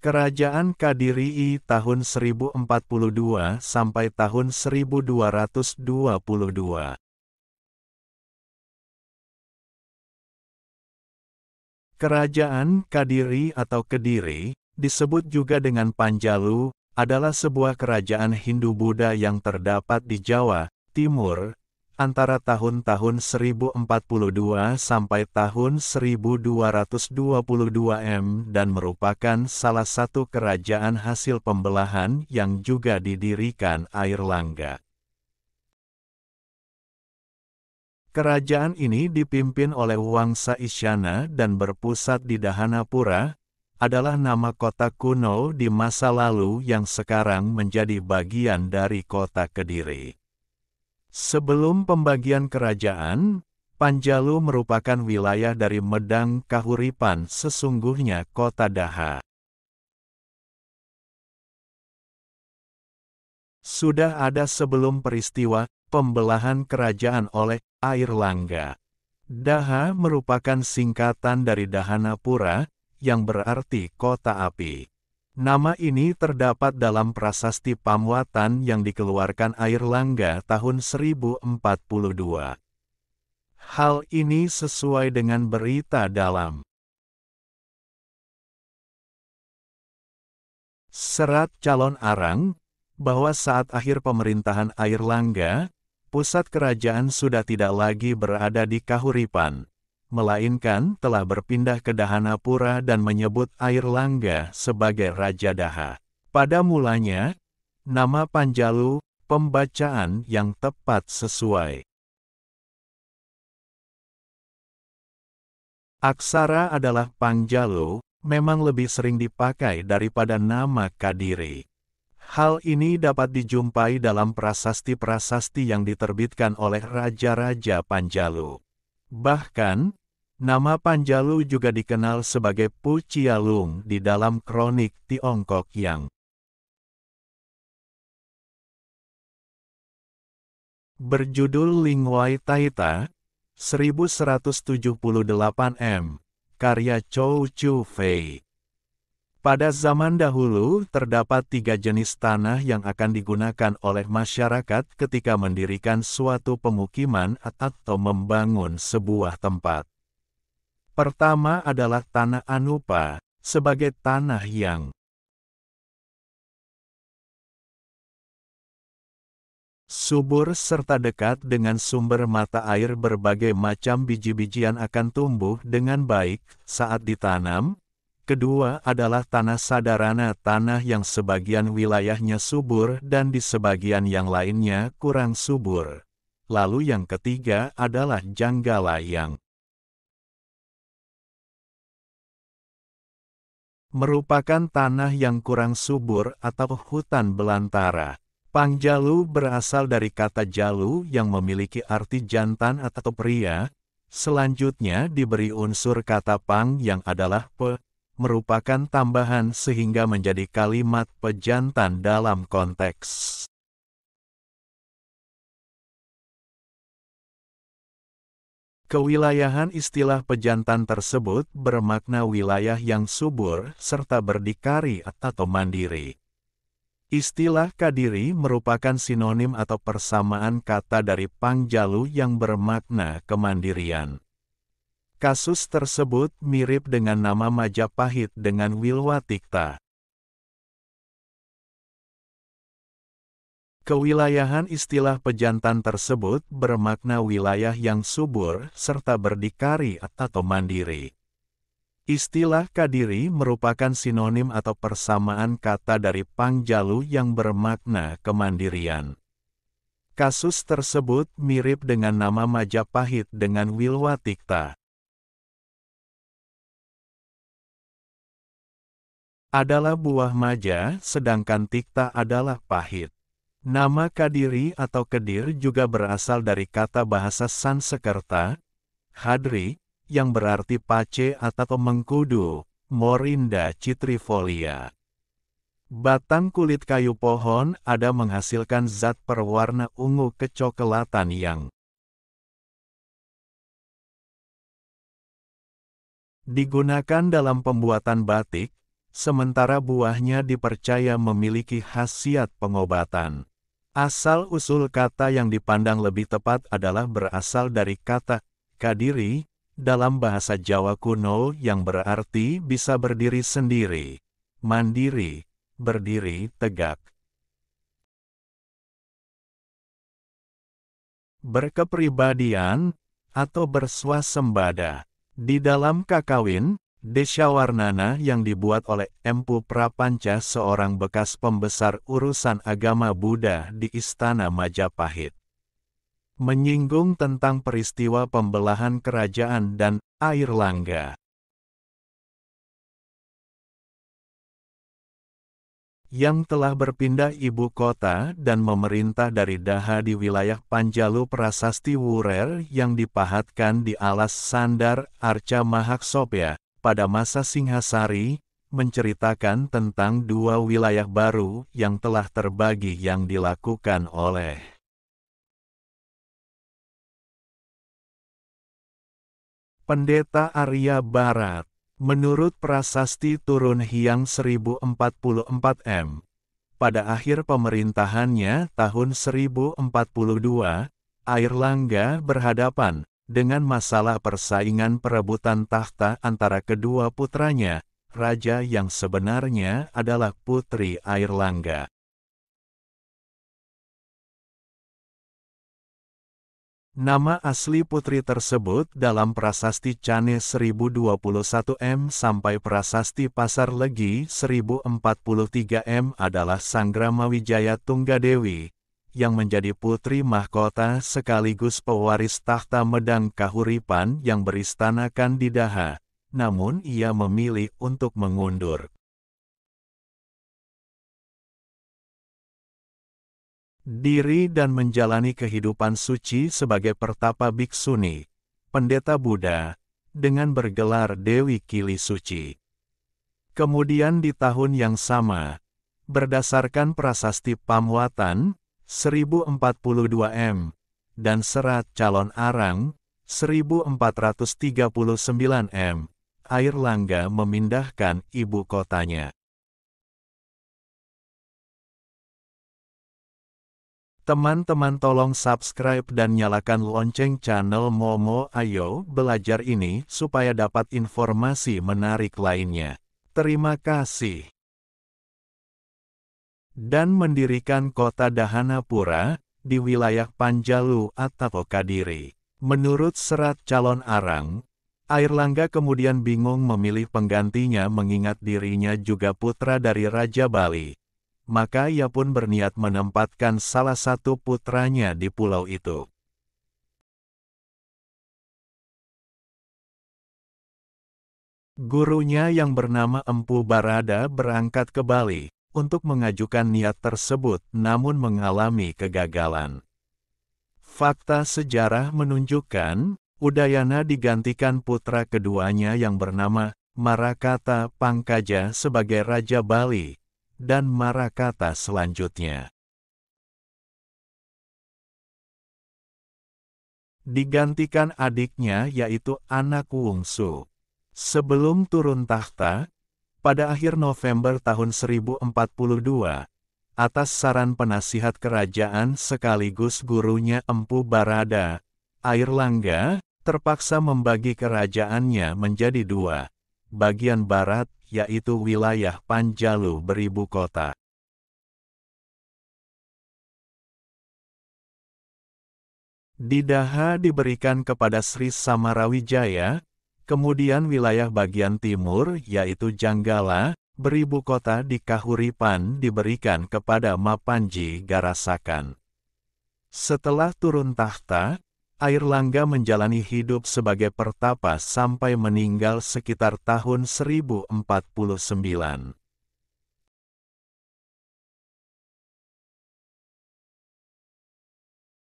Kerajaan Kadiri I tahun 1042 sampai tahun 1222. Kerajaan Kadiri atau Kediri, disebut juga dengan Panjalu, adalah sebuah kerajaan Hindu-Buddha yang terdapat di Jawa, Timur, antara tahun-tahun 1042 sampai tahun 1222 M dan merupakan salah satu kerajaan hasil pembelahan yang juga didirikan Air Langga. Kerajaan ini dipimpin oleh Wangsa Isyana dan berpusat di Dahanapura, adalah nama kota kuno di masa lalu yang sekarang menjadi bagian dari kota Kediri. Sebelum pembagian kerajaan, Panjalu merupakan wilayah dari Medang Kahuripan sesungguhnya kota Daha. Sudah ada sebelum peristiwa pembelahan kerajaan oleh Air Langga. Daha merupakan singkatan dari Dahanapura, yang berarti kota api. Nama ini terdapat dalam prasasti Pamwatan yang dikeluarkan Air Langga tahun 1042. Hal ini sesuai dengan berita dalam Serat Calon Arang, bahwa saat akhir pemerintahan Air Langga, pusat kerajaan sudah tidak lagi berada di Kahuripan, melainkan telah berpindah ke Dahanapura dan menyebut Air Langga sebagai Raja Daha. Pada mulanya, nama Panjalu, pembacaan yang tepat sesuai. Aksara adalah Panjalu, memang lebih sering dipakai daripada nama Kadiri. Hal ini dapat dijumpai dalam prasasti-prasasti yang diterbitkan oleh raja-raja Panjalu. Bahkan, Nama Panjalu juga dikenal sebagai Pu di dalam kronik Tiongkok yang berjudul Lingwai Taita 1178 M, karya Chou Chu Fei. Pada zaman dahulu, terdapat tiga jenis tanah yang akan digunakan oleh masyarakat ketika mendirikan suatu pemukiman atau membangun sebuah tempat. Pertama adalah tanah anupa, sebagai tanah yang subur serta dekat dengan sumber mata air berbagai macam biji-bijian akan tumbuh dengan baik saat ditanam. Kedua adalah tanah sadarana tanah yang sebagian wilayahnya subur dan di sebagian yang lainnya kurang subur. Lalu yang ketiga adalah janggala yang merupakan tanah yang kurang subur atau hutan belantara. Pangjalu berasal dari kata jalu yang memiliki arti jantan atau pria, selanjutnya diberi unsur kata pang yang adalah pe, merupakan tambahan sehingga menjadi kalimat pejantan dalam konteks. Kewilayahan istilah pejantan tersebut bermakna wilayah yang subur serta berdikari atau mandiri. Istilah Kadiri merupakan sinonim atau persamaan kata dari Pangjalu yang bermakna kemandirian. Kasus tersebut mirip dengan nama Majapahit dengan Wilwatikta. Kewilayahan istilah pejantan tersebut bermakna wilayah yang subur serta berdikari atau mandiri. Istilah Kadiri merupakan sinonim atau persamaan kata dari Pangjalu yang bermakna kemandirian. Kasus tersebut mirip dengan nama Majapahit dengan Wilwatikta. Adalah buah maja, sedangkan tikta adalah pahit. Nama Kadiri atau Kedir juga berasal dari kata bahasa Sanskerta Hadri, yang berarti pace atau mengkudu, Morinda citrifolia. Batang kulit kayu pohon ada menghasilkan zat perwarna ungu kecoklatan yang digunakan dalam pembuatan batik, sementara buahnya dipercaya memiliki khasiat pengobatan. Asal-usul kata yang dipandang lebih tepat adalah berasal dari kata kadiri dalam bahasa Jawa kuno yang berarti bisa berdiri sendiri, mandiri, berdiri tegak. Berkepribadian atau bersuasembada di dalam kakawin, Warnana yang dibuat oleh Empu Prapanca seorang bekas pembesar urusan agama Buddha di Istana Majapahit. Menyinggung tentang peristiwa pembelahan kerajaan dan air langga. yang telah berpindah ibu kota dan memerintah dari Daha di wilayah Panjalu Prasasti Wurer yang dipahatkan di alas Sandar Arca Mahaksopya, pada masa Singhasari, menceritakan tentang dua wilayah baru yang telah terbagi yang dilakukan oleh Pendeta Arya Barat. Menurut prasasti turun Hiang 1044M, pada akhir pemerintahannya tahun 1042, Air Langga berhadapan dengan masalah persaingan perebutan tahta antara kedua putranya, raja yang sebenarnya adalah Putri Airlangga. Nama asli putri tersebut dalam Prasasti Cane 1021M sampai Prasasti Pasar Legi 1043M adalah Sanggrama Wijaya Tunggadewi, yang menjadi putri mahkota sekaligus pewaris tahta Medang Kahuripan yang beristanakan di Daha, namun ia memilih untuk mengundur. Diri dan menjalani kehidupan suci sebagai pertapa biksuni, pendeta Buddha, dengan bergelar Dewi Kili Suci. Kemudian di tahun yang sama, berdasarkan prasasti Pamwatan, 1042 M, dan Serat Calon Arang, 1439 M, Air Langga memindahkan ibu kotanya. Teman-teman tolong subscribe dan nyalakan lonceng channel Momo Ayo Belajar ini supaya dapat informasi menarik lainnya. Terima kasih dan mendirikan kota Dahanapura di wilayah Panjalu atau Kadiri. Menurut serat calon Arang, Airlangga kemudian bingung memilih penggantinya mengingat dirinya juga putra dari Raja Bali. Maka ia pun berniat menempatkan salah satu putranya di pulau itu. Gurunya yang bernama Empu Barada berangkat ke Bali, untuk mengajukan niat tersebut namun mengalami kegagalan. Fakta sejarah menunjukkan, Udayana digantikan putra keduanya yang bernama Marakata Pangkaja sebagai Raja Bali, dan Marakata selanjutnya. Digantikan adiknya yaitu anak wungsu. Sebelum turun tahta, pada akhir November tahun 1042, atas saran penasihat kerajaan sekaligus gurunya Empu Barada, Air Langga terpaksa membagi kerajaannya menjadi dua, bagian barat yaitu wilayah Panjalu beribu kota. Didaha diberikan kepada Sri Samarawijaya, Kemudian wilayah bagian timur yaitu Janggala, beribu kota di Kahuripan diberikan kepada Mapanji Garasakan. Setelah turun tahta, Air Langga menjalani hidup sebagai pertapa sampai meninggal sekitar tahun 1049.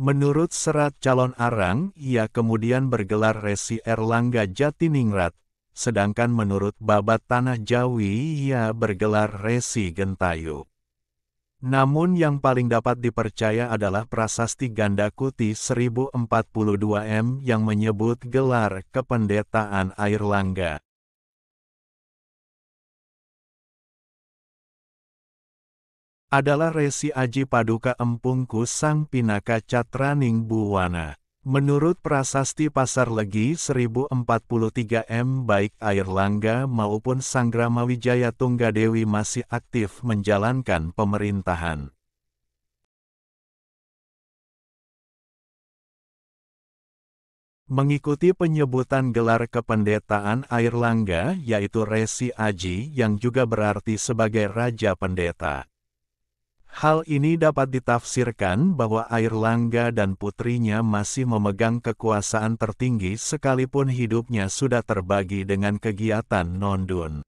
Menurut serat calon Arang, ia kemudian bergelar Resi Erlangga Jatiningrat, sedangkan menurut Babat Tanah Jawi ia bergelar Resi Gentayu. Namun yang paling dapat dipercaya adalah prasasti Gandakuti 1042M yang menyebut gelar kependetaan Airlangga. adalah Resi Aji Paduka Empungku Sang Pinaka Catraning Buwana. Menurut prasasti Pasar Legi 1043 M baik Air Langga maupun Sanggramawijaya Tunggadewi masih aktif menjalankan pemerintahan. Mengikuti penyebutan gelar kependetaan Air Langga yaitu Resi Aji yang juga berarti sebagai Raja Pendeta. Hal ini dapat ditafsirkan bahwa Air Langga dan putrinya masih memegang kekuasaan tertinggi sekalipun hidupnya sudah terbagi dengan kegiatan non-dun.